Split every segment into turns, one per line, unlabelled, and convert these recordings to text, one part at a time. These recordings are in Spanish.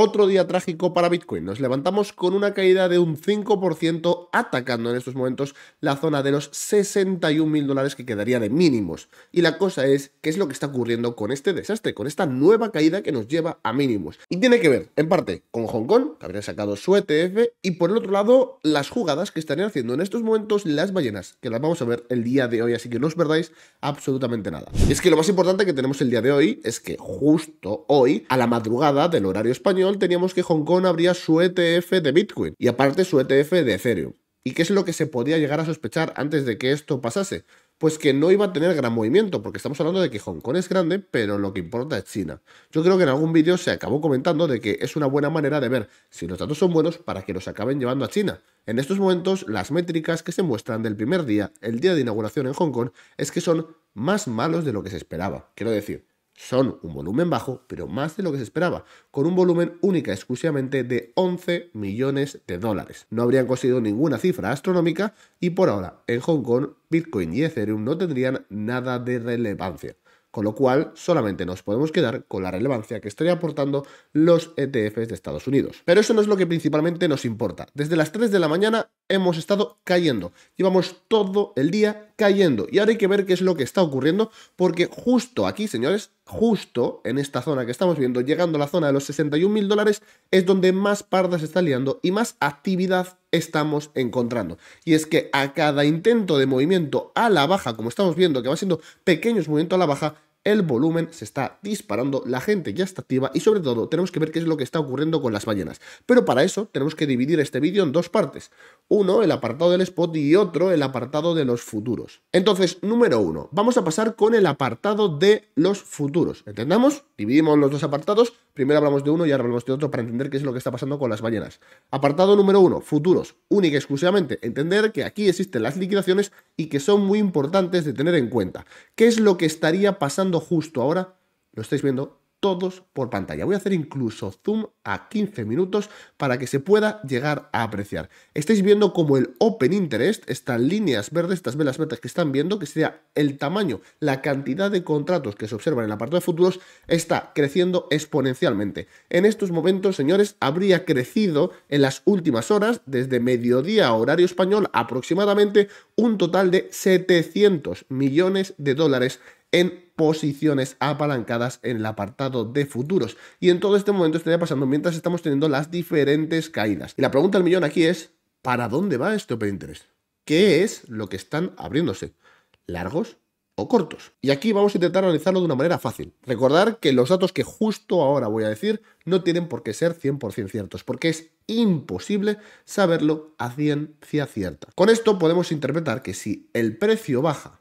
Otro día trágico para Bitcoin. Nos levantamos con una caída de un 5%, atacando en estos momentos la zona de los 61 mil dólares que quedaría de mínimos. Y la cosa es, ¿qué es lo que está ocurriendo con este desastre, con esta nueva caída que nos lleva a mínimos? Y tiene que ver, en parte, con Hong Kong, que habría sacado su ETF, y por el otro lado, las jugadas que estarían haciendo en estos momentos las ballenas, que las vamos a ver el día de hoy, así que no os perdáis absolutamente nada. Y es que lo más importante que tenemos el día de hoy es que justo hoy, a la madrugada del horario español, teníamos que Hong Kong habría su ETF de Bitcoin y aparte su ETF de Ethereum. ¿Y qué es lo que se podía llegar a sospechar antes de que esto pasase? Pues que no iba a tener gran movimiento, porque estamos hablando de que Hong Kong es grande, pero lo que importa es China. Yo creo que en algún vídeo se acabó comentando de que es una buena manera de ver si los datos son buenos para que los acaben llevando a China. En estos momentos, las métricas que se muestran del primer día, el día de inauguración en Hong Kong, es que son más malos de lo que se esperaba. Quiero decir, son un volumen bajo, pero más de lo que se esperaba, con un volumen única exclusivamente de 11 millones de dólares. No habrían conseguido ninguna cifra astronómica y por ahora en Hong Kong Bitcoin y Ethereum no tendrían nada de relevancia. Con lo cual, solamente nos podemos quedar con la relevancia que estaría aportando los ETFs de Estados Unidos. Pero eso no es lo que principalmente nos importa. Desde las 3 de la mañana hemos estado cayendo. Llevamos todo el día cayendo. Y ahora hay que ver qué es lo que está ocurriendo, porque justo aquí, señores, justo en esta zona que estamos viendo, llegando a la zona de los 61 mil dólares, es donde más pardas está liando y más actividad estamos encontrando. Y es que a cada intento de movimiento a la baja, como estamos viendo que va siendo pequeños movimientos a la baja, el volumen se está disparando, la gente ya está activa y sobre todo tenemos que ver qué es lo que está ocurriendo con las ballenas. Pero para eso tenemos que dividir este vídeo en dos partes. Uno, el apartado del spot y otro, el apartado de los futuros. Entonces, número uno, vamos a pasar con el apartado de los futuros. ¿Entendamos? Dividimos los dos apartados. Primero hablamos de uno y ahora hablamos de otro para entender qué es lo que está pasando con las ballenas. Apartado número uno, futuros. Única y exclusivamente entender que aquí existen las liquidaciones y que son muy importantes de tener en cuenta. ¿Qué es lo que estaría pasando justo ahora? Lo estáis viendo todos por pantalla. Voy a hacer incluso zoom a 15 minutos para que se pueda llegar a apreciar. Estáis viendo como el Open Interest, estas líneas verdes, estas velas verdes que están viendo, que sea el tamaño, la cantidad de contratos que se observan en la parte de futuros, está creciendo exponencialmente. En estos momentos, señores, habría crecido en las últimas horas, desde mediodía horario español, aproximadamente un total de 700 millones de dólares en posiciones apalancadas en el apartado de futuros. Y en todo este momento estaría pasando mientras estamos teniendo las diferentes caídas. Y la pregunta del millón aquí es, ¿para dónde va este Open Interest? ¿Qué es lo que están abriéndose? ¿Largos? o cortos. Y aquí vamos a intentar analizarlo de una manera fácil. Recordar que los datos que justo ahora voy a decir no tienen por qué ser 100% ciertos, porque es imposible saberlo a ciencia cierta. Con esto podemos interpretar que si el precio baja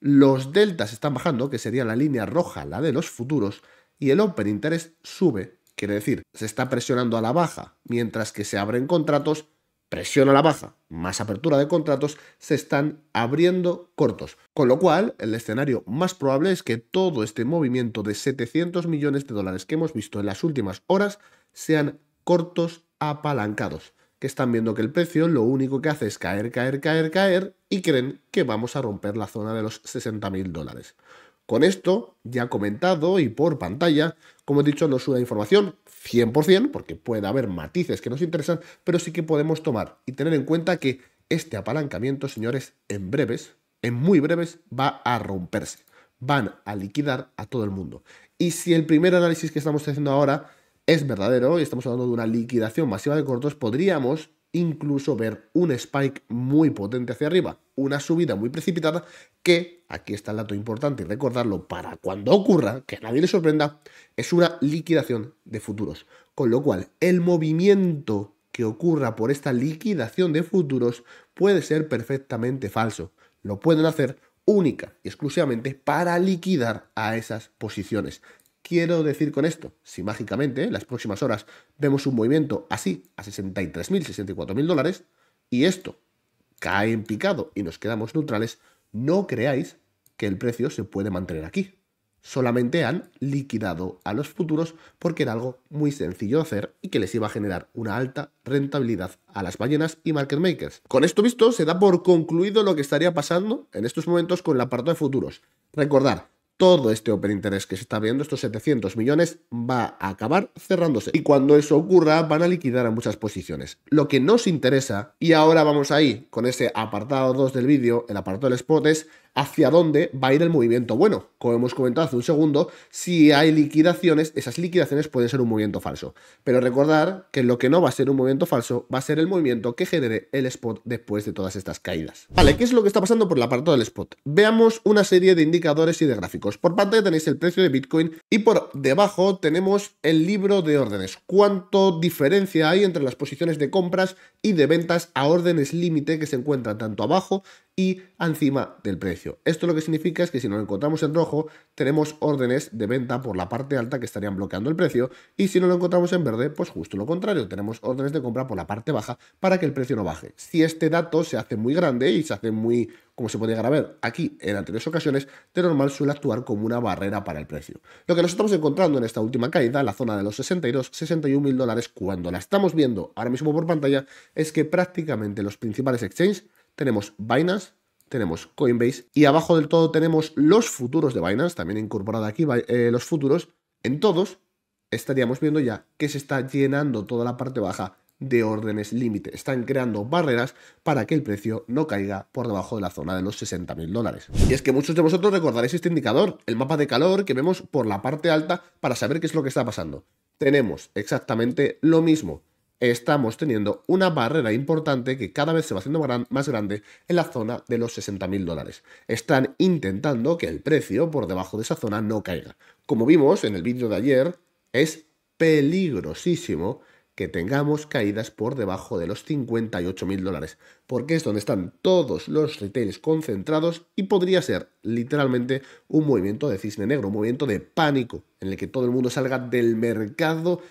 los deltas están bajando, que sería la línea roja, la de los futuros, y el open interest sube, quiere decir, se está presionando a la baja, mientras que se abren contratos, presión a la baja, más apertura de contratos, se están abriendo cortos. Con lo cual, el escenario más probable es que todo este movimiento de 700 millones de dólares que hemos visto en las últimas horas sean cortos apalancados que están viendo que el precio lo único que hace es caer, caer, caer, caer y creen que vamos a romper la zona de los 60 mil dólares. Con esto, ya comentado y por pantalla, como he dicho, no es una información 100%, porque puede haber matices que nos interesan, pero sí que podemos tomar y tener en cuenta que este apalancamiento, señores, en breves, en muy breves, va a romperse. Van a liquidar a todo el mundo. Y si el primer análisis que estamos haciendo ahora es verdadero y estamos hablando de una liquidación masiva de cortos, podríamos incluso ver un spike muy potente hacia arriba, una subida muy precipitada que, aquí está el dato importante recordarlo para cuando ocurra, que nadie le sorprenda, es una liquidación de futuros. Con lo cual, el movimiento que ocurra por esta liquidación de futuros puede ser perfectamente falso. Lo pueden hacer única y exclusivamente para liquidar a esas posiciones quiero decir con esto? Si mágicamente en las próximas horas vemos un movimiento así a 63.000, 64.000 dólares y esto cae en picado y nos quedamos neutrales, no creáis que el precio se puede mantener aquí. Solamente han liquidado a los futuros porque era algo muy sencillo de hacer y que les iba a generar una alta rentabilidad a las ballenas y market makers. Con esto visto, se da por concluido lo que estaría pasando en estos momentos con el parte de futuros. Recordar, todo este open interés que se está viendo, estos 700 millones, va a acabar cerrándose. Y cuando eso ocurra, van a liquidar a muchas posiciones. Lo que nos interesa, y ahora vamos ahí con ese apartado 2 del vídeo, el apartado de spot, es hacia dónde va a ir el movimiento bueno. Como hemos comentado hace un segundo, si hay liquidaciones, esas liquidaciones pueden ser un movimiento falso. Pero recordar que lo que no va a ser un movimiento falso va a ser el movimiento que genere el spot después de todas estas caídas. Vale, ¿qué es lo que está pasando por el parte del spot? Veamos una serie de indicadores y de gráficos. Por parte tenéis el precio de Bitcoin y por debajo tenemos el libro de órdenes. ¿Cuánto diferencia hay entre las posiciones de compras y de ventas a órdenes límite que se encuentran tanto abajo y encima del precio. Esto lo que significa es que si lo encontramos en rojo, tenemos órdenes de venta por la parte alta que estarían bloqueando el precio y si no lo encontramos en verde, pues justo lo contrario, tenemos órdenes de compra por la parte baja para que el precio no baje. Si este dato se hace muy grande y se hace muy como se podía grabar aquí en anteriores ocasiones, de normal suele actuar como una barrera para el precio. Lo que nos estamos encontrando en esta última caída, la zona de los 62, 61 mil dólares, cuando la estamos viendo ahora mismo por pantalla, es que prácticamente los principales exchanges tenemos Binance, tenemos Coinbase y abajo del todo tenemos los futuros de Binance, también incorporada aquí eh, los futuros. En todos estaríamos viendo ya que se está llenando toda la parte baja de órdenes límite. Están creando barreras para que el precio no caiga por debajo de la zona de los 60.000 dólares. Y es que muchos de vosotros recordaréis este indicador, el mapa de calor que vemos por la parte alta para saber qué es lo que está pasando. Tenemos exactamente lo mismo estamos teniendo una barrera importante que cada vez se va haciendo más grande en la zona de los 60 mil dólares. Están intentando que el precio por debajo de esa zona no caiga. Como vimos en el vídeo de ayer, es peligrosísimo que tengamos caídas por debajo de los 58 mil dólares, porque es donde están todos los retails concentrados y podría ser literalmente un movimiento de cisne negro, un movimiento de pánico en el que todo el mundo salga del mercado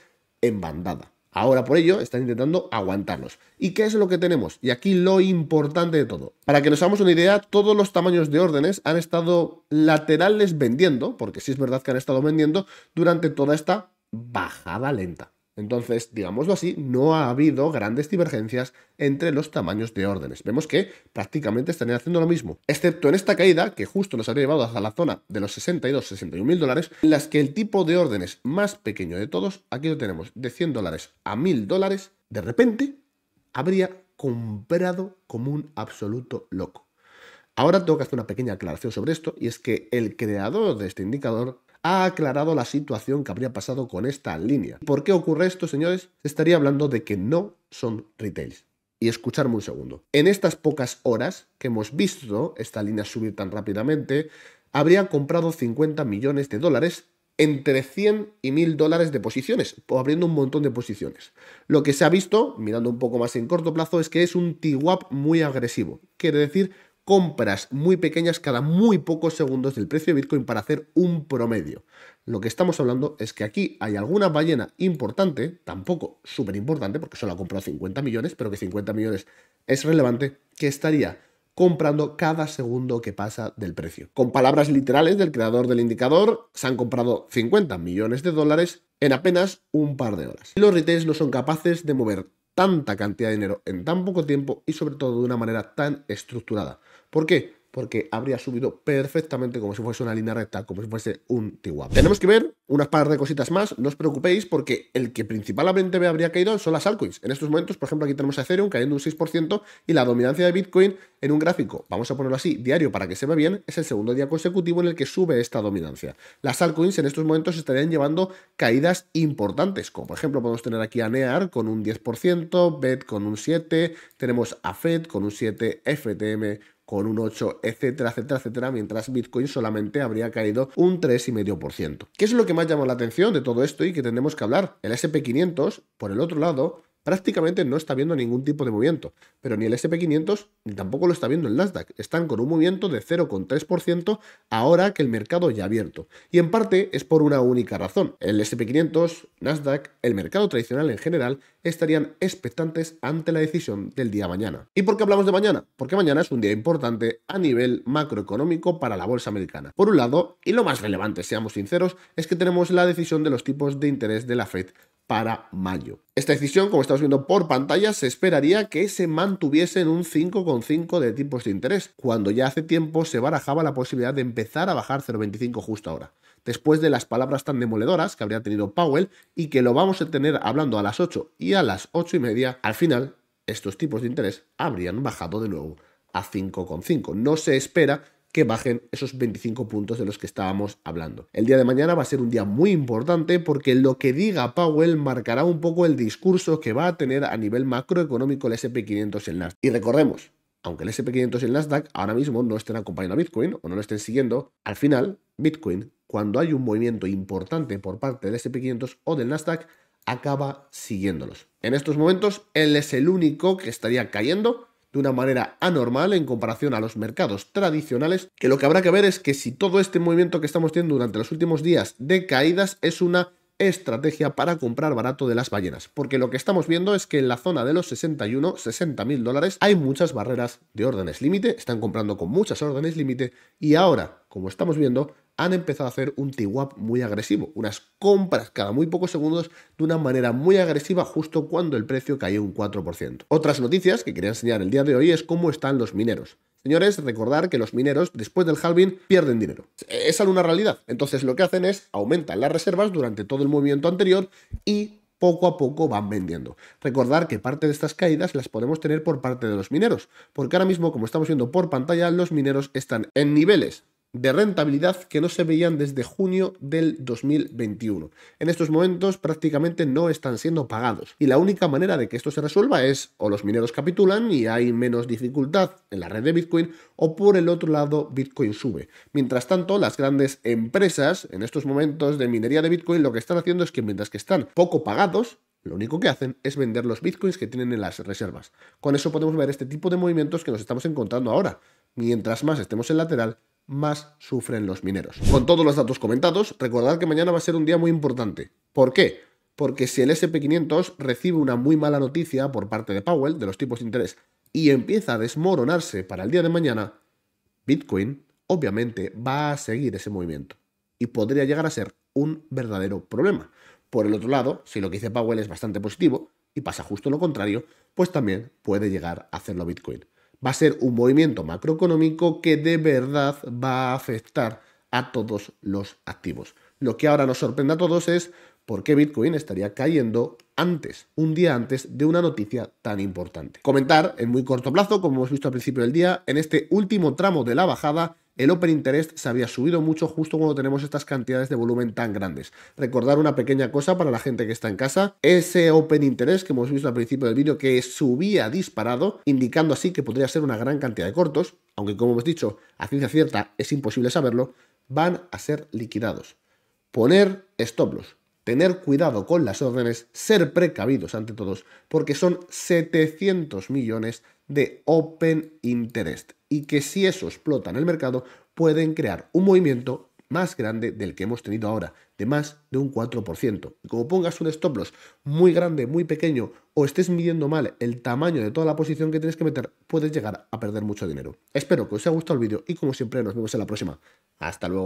en bandada. Ahora por ello están intentando aguantarnos. ¿Y qué es lo que tenemos? Y aquí lo importante de todo. Para que nos hagamos una idea, todos los tamaños de órdenes han estado laterales vendiendo, porque sí es verdad que han estado vendiendo durante toda esta bajada lenta. Entonces, digámoslo así, no ha habido grandes divergencias entre los tamaños de órdenes. Vemos que prácticamente están haciendo lo mismo, excepto en esta caída, que justo nos habría llevado hasta la zona de los 62, 61 mil dólares, en las que el tipo de órdenes más pequeño de todos, aquí lo tenemos, de 100 dólares a 1000 dólares, de repente habría comprado como un absoluto loco. Ahora tengo que hacer una pequeña aclaración sobre esto, y es que el creador de este indicador ha aclarado la situación que habría pasado con esta línea. ¿Por qué ocurre esto, señores? estaría hablando de que no son retails. Y escucharme un segundo. En estas pocas horas que hemos visto esta línea subir tan rápidamente, habría comprado 50 millones de dólares entre 100 y 1000 dólares de posiciones, o abriendo un montón de posiciones. Lo que se ha visto, mirando un poco más en corto plazo, es que es un T-WAP muy agresivo. Quiere decir, compras muy pequeñas cada muy pocos segundos del precio de Bitcoin para hacer un promedio. Lo que estamos hablando es que aquí hay alguna ballena importante, tampoco súper importante, porque solo ha comprado 50 millones, pero que 50 millones es relevante, que estaría comprando cada segundo que pasa del precio. Con palabras literales del creador del indicador, se han comprado 50 millones de dólares en apenas un par de horas. Los retails no son capaces de mover tanta cantidad de dinero en tan poco tiempo y sobre todo de una manera tan estructurada. ¿Por qué? porque habría subido perfectamente como si fuese una línea recta, como si fuese un t Tenemos que ver unas par de cositas más, no os preocupéis, porque el que principalmente me habría caído son las altcoins. En estos momentos, por ejemplo, aquí tenemos a Ethereum cayendo un 6% y la dominancia de Bitcoin en un gráfico, vamos a ponerlo así, diario para que se vea bien, es el segundo día consecutivo en el que sube esta dominancia. Las altcoins en estos momentos estarían llevando caídas importantes, como por ejemplo podemos tener aquí a NEAR con un 10%, BED con un 7%, tenemos a FED con un 7%, FTM con un 8, etcétera, etcétera, etcétera, mientras Bitcoin solamente habría caído un 3,5%. ¿Qué es lo que más llama la atención de todo esto y que tendremos que hablar? El SP500, por el otro lado, prácticamente no está viendo ningún tipo de movimiento, pero ni el SP500 ni tampoco lo está viendo el Nasdaq. Están con un movimiento de 0,3% ahora que el mercado ya ha abierto. Y en parte es por una única razón. El SP500, Nasdaq, el mercado tradicional en general estarían expectantes ante la decisión del día mañana. ¿Y por qué hablamos de mañana? Porque mañana es un día importante a nivel macroeconómico para la bolsa americana. Por un lado, y lo más relevante, seamos sinceros, es que tenemos la decisión de los tipos de interés de la Fed para mayo. Esta decisión, como estamos viendo por pantalla, se esperaría que se mantuviese en un 5,5 de tipos de interés, cuando ya hace tiempo se barajaba la posibilidad de empezar a bajar 0,25 justo ahora. Después de las palabras tan demoledoras que habría tenido Powell y que lo vamos a tener hablando a las 8 y a las 8 y media, al final estos tipos de interés habrían bajado de nuevo a 5,5. No se espera que bajen esos 25 puntos de los que estábamos hablando. El día de mañana va a ser un día muy importante porque lo que diga Powell marcará un poco el discurso que va a tener a nivel macroeconómico el SP500 en Nasdaq. Y recordemos, aunque el SP500 y el Nasdaq ahora mismo no estén acompañando a Bitcoin o no lo estén siguiendo, al final Bitcoin, cuando hay un movimiento importante por parte del SP500 o del Nasdaq, acaba siguiéndolos. En estos momentos, él es el único que estaría cayendo de una manera anormal en comparación a los mercados tradicionales, que lo que habrá que ver es que si todo este movimiento que estamos teniendo durante los últimos días de caídas es una estrategia para comprar barato de las ballenas, porque lo que estamos viendo es que en la zona de los 61, 60 mil dólares hay muchas barreras de órdenes límite, están comprando con muchas órdenes límite y ahora, como estamos viendo, han empezado a hacer un TWAP muy agresivo, unas compras cada muy pocos segundos de una manera muy agresiva justo cuando el precio cayó un 4%. Otras noticias que quería enseñar el día de hoy es cómo están los mineros. Señores, recordar que los mineros, después del halving, pierden dinero. Esa es una realidad. Entonces lo que hacen es aumentan las reservas durante todo el movimiento anterior y poco a poco van vendiendo. Recordar que parte de estas caídas las podemos tener por parte de los mineros, porque ahora mismo, como estamos viendo por pantalla, los mineros están en niveles de rentabilidad que no se veían desde junio del 2021. En estos momentos prácticamente no están siendo pagados y la única manera de que esto se resuelva es o los mineros capitulan y hay menos dificultad en la red de Bitcoin o por el otro lado Bitcoin sube. Mientras tanto, las grandes empresas en estos momentos de minería de Bitcoin lo que están haciendo es que mientras que están poco pagados, lo único que hacen es vender los bitcoins que tienen en las reservas. Con eso podemos ver este tipo de movimientos que nos estamos encontrando ahora. Mientras más estemos en lateral, más sufren los mineros. Con todos los datos comentados, recordad que mañana va a ser un día muy importante. ¿Por qué? Porque si el SP500 recibe una muy mala noticia por parte de Powell de los tipos de interés y empieza a desmoronarse para el día de mañana, Bitcoin obviamente va a seguir ese movimiento y podría llegar a ser un verdadero problema. Por el otro lado, si lo que dice Powell es bastante positivo y pasa justo lo contrario, pues también puede llegar a hacerlo Bitcoin va a ser un movimiento macroeconómico que de verdad va a afectar a todos los activos. Lo que ahora nos sorprende a todos es por qué Bitcoin estaría cayendo antes, un día antes de una noticia tan importante. Comentar en muy corto plazo, como hemos visto al principio del día, en este último tramo de la bajada, el Open Interest se había subido mucho justo cuando tenemos estas cantidades de volumen tan grandes. Recordar una pequeña cosa para la gente que está en casa, ese Open Interest que hemos visto al principio del vídeo que subía disparado, indicando así que podría ser una gran cantidad de cortos, aunque como hemos dicho, a ciencia cierta es imposible saberlo, van a ser liquidados. Poner stop loss tener cuidado con las órdenes, ser precavidos ante todos, porque son 700 millones de open interest y que si eso explota en el mercado pueden crear un movimiento más grande del que hemos tenido ahora, de más de un 4%. Y como pongas un stop loss muy grande, muy pequeño, o estés midiendo mal el tamaño de toda la posición que tienes que meter, puedes llegar a perder mucho dinero. Espero que os haya gustado el vídeo y como siempre nos vemos en la próxima. Hasta luego.